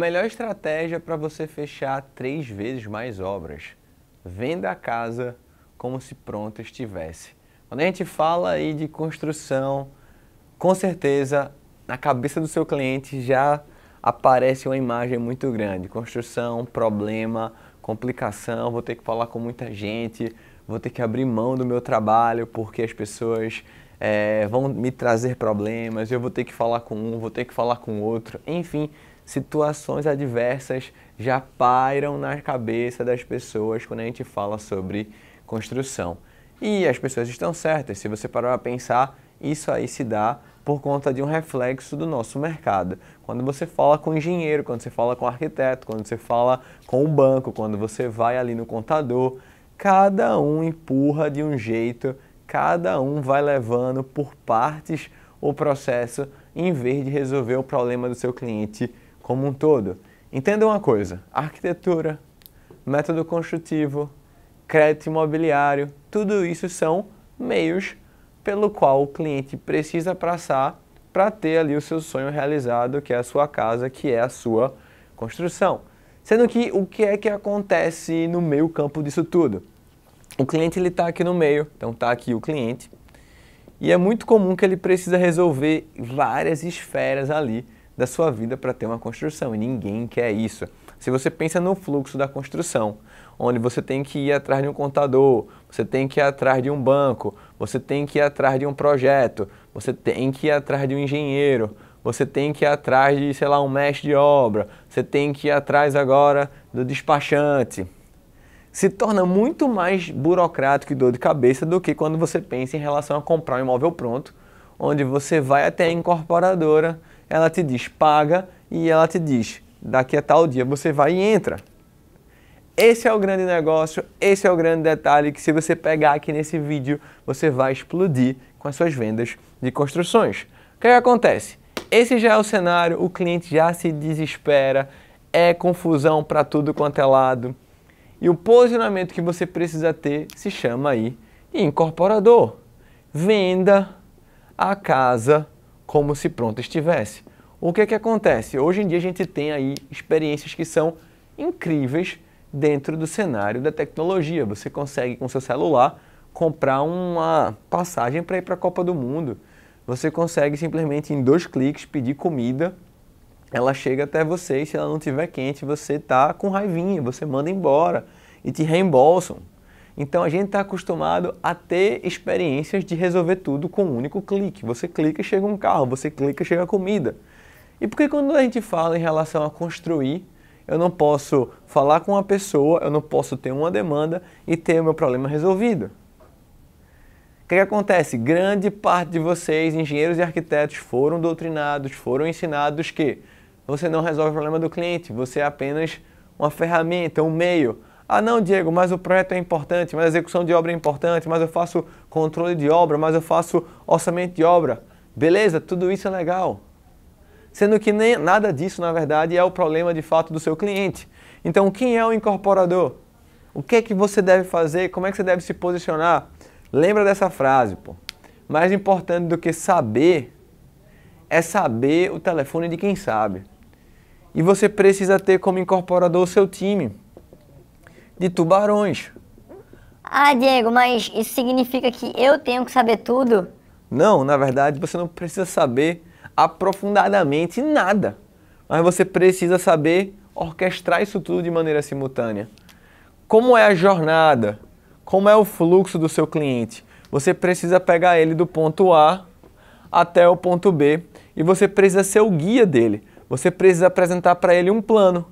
Melhor estratégia para você fechar três vezes mais obras. Venda a casa como se pronta estivesse. Quando a gente fala aí de construção, com certeza na cabeça do seu cliente já aparece uma imagem muito grande. Construção, problema, complicação, vou ter que falar com muita gente, vou ter que abrir mão do meu trabalho porque as pessoas é, vão me trazer problemas, eu vou ter que falar com um, vou ter que falar com outro, enfim situações adversas já pairam na cabeça das pessoas quando a gente fala sobre construção. E as pessoas estão certas, se você parar para pensar, isso aí se dá por conta de um reflexo do nosso mercado. Quando você fala com engenheiro, quando você fala com arquiteto, quando você fala com o banco, quando você vai ali no contador, cada um empurra de um jeito, cada um vai levando por partes o processo em vez de resolver o problema do seu cliente como um todo. Entenda uma coisa, arquitetura, método construtivo, crédito imobiliário, tudo isso são meios pelo qual o cliente precisa passar para ter ali o seu sonho realizado, que é a sua casa, que é a sua construção. Sendo que o que é que acontece no meio campo disso tudo? O cliente ele está aqui no meio, então está aqui o cliente, e é muito comum que ele precisa resolver várias esferas ali da sua vida para ter uma construção e ninguém quer isso. Se você pensa no fluxo da construção, onde você tem que ir atrás de um contador, você tem que ir atrás de um banco, você tem que ir atrás de um projeto, você tem que ir atrás de um engenheiro, você tem que ir atrás de, sei lá, um mestre de obra, você tem que ir atrás agora do despachante. Se torna muito mais burocrático e dor de cabeça do que quando você pensa em relação a comprar um imóvel pronto, onde você vai até a incorporadora, ela te diz paga e ela te diz daqui a tal dia você vai e entra. Esse é o grande negócio, esse é o grande detalhe que se você pegar aqui nesse vídeo, você vai explodir com as suas vendas de construções. O que, é que acontece? Esse já é o cenário, o cliente já se desespera, é confusão para tudo quanto é lado. E o posicionamento que você precisa ter se chama aí incorporador. Venda a casa como se pronta estivesse. O que, é que acontece? Hoje em dia a gente tem aí experiências que são incríveis dentro do cenário da tecnologia. Você consegue com seu celular comprar uma passagem para ir para a Copa do Mundo. Você consegue simplesmente em dois cliques pedir comida, ela chega até você e se ela não tiver quente, você tá com raivinha, você manda embora e te reembolsam. Então a gente está acostumado a ter experiências de resolver tudo com um único clique. Você clica e chega um carro, você clica e chega comida. E por que quando a gente fala em relação a construir, eu não posso falar com uma pessoa, eu não posso ter uma demanda e ter o meu problema resolvido? O que, que, acontece? Grande parte de vocês, engenheiros e arquitetos, foram doutrinados, foram ensinados que você não resolve o problema do cliente, você é apenas uma ferramenta, um meio ah, não, Diego, mas o projeto é importante, mas a execução de obra é importante, mas eu faço controle de obra, mas eu faço orçamento de obra. Beleza, tudo isso é legal. Sendo que nem, nada disso, na verdade, é o problema de fato do seu cliente. Então, quem é o incorporador? O que é que você deve fazer? Como é que você deve se posicionar? Lembra dessa frase, pô. Mais importante do que saber é saber o telefone de quem sabe. E você precisa ter como incorporador o seu time de tubarões. Ah, Diego, mas isso significa que eu tenho que saber tudo? Não, na verdade você não precisa saber aprofundadamente nada, mas você precisa saber orquestrar isso tudo de maneira simultânea. Como é a jornada? Como é o fluxo do seu cliente? Você precisa pegar ele do ponto A até o ponto B e você precisa ser o guia dele. Você precisa apresentar para ele um plano.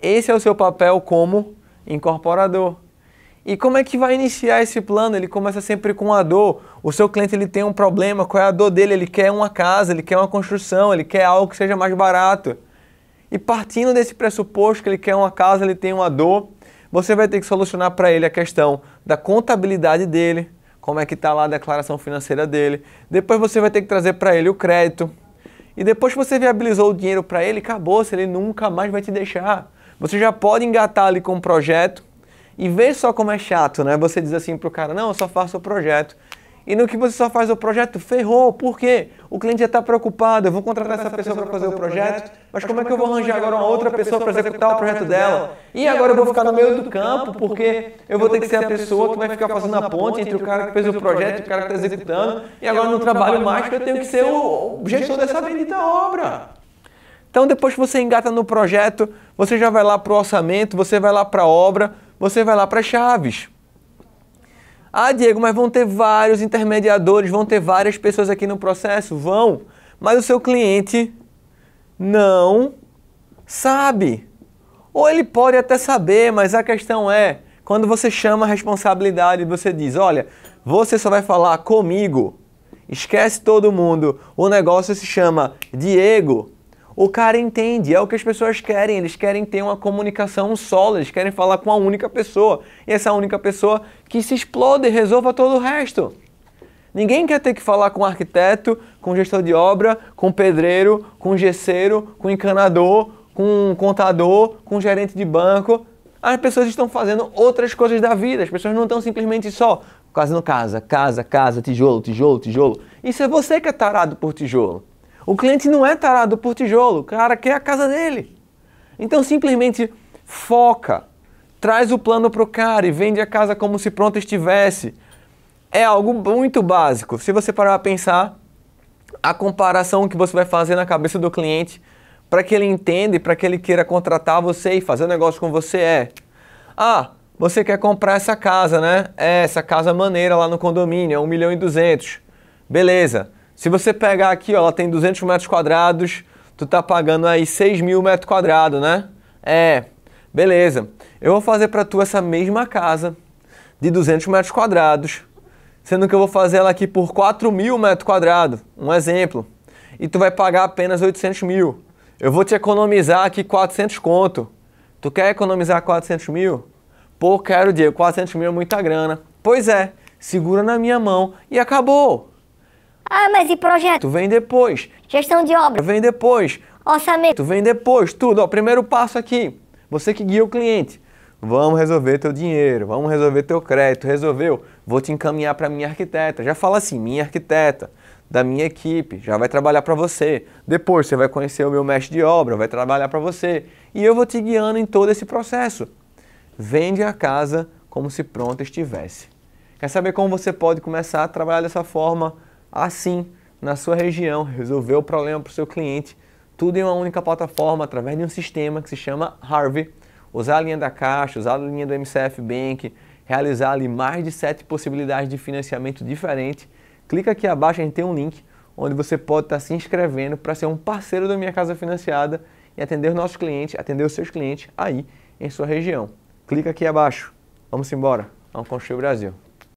Esse é o seu papel como incorporador. E como é que vai iniciar esse plano? Ele começa sempre com a dor. O seu cliente ele tem um problema, qual é a dor dele? Ele quer uma casa, ele quer uma construção, ele quer algo que seja mais barato. E partindo desse pressuposto que ele quer uma casa, ele tem uma dor, você vai ter que solucionar para ele a questão da contabilidade dele, como é que está lá a declaração financeira dele. Depois você vai ter que trazer para ele o crédito. E depois que você viabilizou o dinheiro para ele, acabou-se, ele nunca mais vai te deixar. Você já pode engatar ali com um projeto e ver só como é chato, né? Você diz assim pro cara, não, eu só faço o projeto. E no que você só faz o projeto, ferrou. Por quê? O cliente já está preocupado. Eu vou contratar essa, essa pessoa, para fazer, o projeto, projeto mas, mas como é, é que eu vou arranjar agora uma outra pessoa para executar o projeto dela? E agora eu vou ficar no meio do campo, porque eu vou ter que ser a pessoa que vai ficar fazendo a ponte entre o cara que fez o projeto e o cara que está executando. E agora não trabalho mais, porque eu tenho que ser o gestor dessa bendita obra. Então depois que você engata no projeto, você já vai lá para o orçamento, você vai lá para a obra, você vai lá para as chaves. Ah, Diego, mas vão ter vários intermediadores, vão ter várias pessoas aqui no processo? Vão, mas o seu cliente não sabe. Ou ele pode até saber, mas a questão é, quando você chama a responsabilidade, você diz, olha, você só vai falar comigo, esquece todo mundo, o negócio se chama Diego, o cara entende, é o que as pessoas querem, eles querem ter uma comunicação sólida eles querem falar com uma única pessoa, e essa única pessoa que se explode e resolva todo o resto. Ninguém quer ter que falar com arquiteto, com gestor de obra, com pedreiro, com gesseiro, com encanador, com contador, com gerente de banco. As pessoas estão fazendo outras coisas da vida, as pessoas não estão simplesmente só fazendo casa, casa, casa, tijolo, tijolo, tijolo. Isso é você que é tarado por tijolo. O cliente não é tarado por tijolo, o cara quer a casa dele. Então simplesmente foca, traz o plano para o cara e vende a casa como se pronta estivesse. É algo muito básico. Se você parar a pensar, a comparação que você vai fazer na cabeça do cliente para que ele entenda e para que ele queira contratar você e fazer um negócio com você é: Ah, você quer comprar essa casa, né? É, essa casa maneira lá no condomínio, é 1 milhão e 200. Beleza. Se você pegar aqui, ó, ela tem 200 metros quadrados, tu tá pagando aí 6 mil metros quadrados, né? É, beleza. Eu vou fazer para tu essa mesma casa de 200 metros quadrados, sendo que eu vou fazer ela aqui por 4 mil metros quadrados, um exemplo. E tu vai pagar apenas 800 mil. Eu vou te economizar aqui 400 conto. Tu quer economizar 400 mil? Pô, quero dinheiro, 400 mil é muita grana. Pois é, segura na minha mão e acabou. Ah, mas e projeto? Vem depois. Gestão de obra? Vem depois. Orçamento? Vem depois. Tudo. Ó, primeiro passo aqui. Você que guia o cliente. Vamos resolver teu dinheiro, vamos resolver teu crédito. Resolveu? Vou te encaminhar para minha arquiteta. Já fala assim, minha arquiteta da minha equipe, já vai trabalhar para você. Depois você vai conhecer o meu mestre de obra, vai trabalhar para você. E eu vou te guiando em todo esse processo. Vende a casa como se pronta estivesse. Quer saber como você pode começar a trabalhar dessa forma? assim na sua região, resolver o problema para o seu cliente, tudo em uma única plataforma, através de um sistema que se chama Harvey. Usar a linha da Caixa, usar a linha do MCF Bank, realizar ali mais de sete possibilidades de financiamento diferente. Clica aqui abaixo, a gente tem um link onde você pode estar tá se inscrevendo para ser um parceiro da Minha Casa Financiada e atender os nossos clientes, atender os seus clientes aí em sua região. Clica aqui abaixo. Vamos embora. Vamos construir o Brasil.